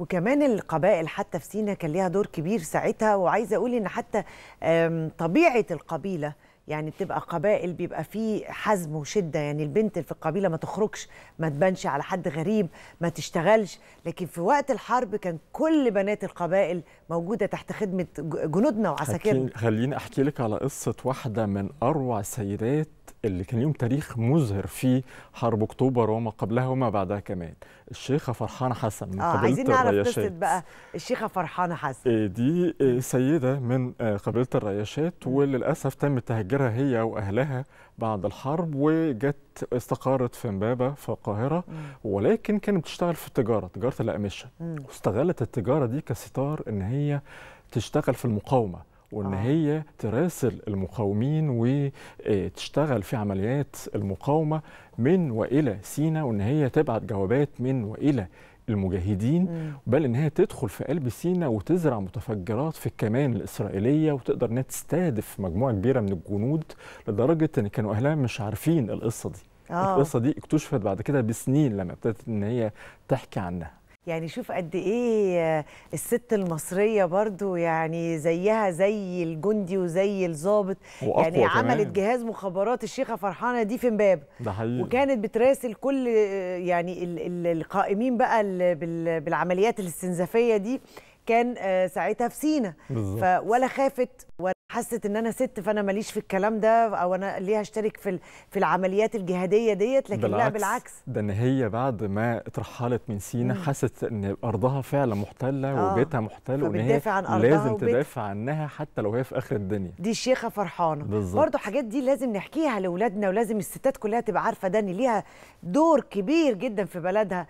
وكمان القبائل حتى في سينا كان ليها دور كبير ساعتها وعايزه اقول ان حتى طبيعه القبيله يعني بتبقى قبائل بيبقى فيه حزم وشده يعني البنت في القبيله ما تخرجش ما تبانش على حد غريب ما تشتغلش لكن في وقت الحرب كان كل بنات القبائل موجوده تحت خدمه جنودنا وعساكرنا خليني احكي لك على قصه واحده من اروع سيدات اللي كان يوم تاريخ مزهر في حرب اكتوبر وما قبلها وما بعدها كمان الشيخه فرحانه حسن من آه، قبيله عايزين نعرف قصه بقى الشيخه فرحانه حسن إيه، دي إيه، سيده من آه، قبيله الرياشات وللاسف تم تهجيرها هي واهلها بعد الحرب وجت استقرت في امبابه في القاهره ولكن كانت بتشتغل في التجاره تجاره الاقمشه واستغلت التجاره دي كستار ان هي تشتغل في المقاومه وان آه. هي تراسل المقاومين وتشتغل آه، في عمليات المقاومه من والى سينا وان هي تبعت جوابات من والى المجاهدين مم. بل ان هي تدخل في قلب سينا وتزرع متفجرات في الكمان الاسرائيليه وتقدر انها تستهدف مجموعه كبيره من الجنود لدرجه ان كانوا اهلها مش عارفين القصه دي آه. القصه دي اكتشفت بعد كده بسنين لما ابتدت ان هي تحكي عنها يعني شوف قد ايه الست المصريه برضو يعني زيها زي الجندي وزي الظابط يعني عملت جهاز مخابرات الشيخه فرحانه دي في امبابه وكانت بتراسل كل يعني القائمين بقى بالعمليات الاستنزافيه دي كان آه، ساعتها في سينا ولا خافت ولا حست ان انا ست فانا ماليش في الكلام ده او انا ليه هشترك في في العمليات الجهاديه ديت لكن بالعكس لا بالعكس ده ان هي بعد ما اترحلت من سينا حست ان ارضها فعلا محتله آه وبيتها محتل وان هي عن لازم وبيت... تدافع عنها حتى لو هي في اخر الدنيا دي الشيخه فرحانه برضه حاجات دي لازم نحكيها لاولادنا ولازم الستات كلها تبقى عارفه ده ان ليها دور كبير جدا في بلدها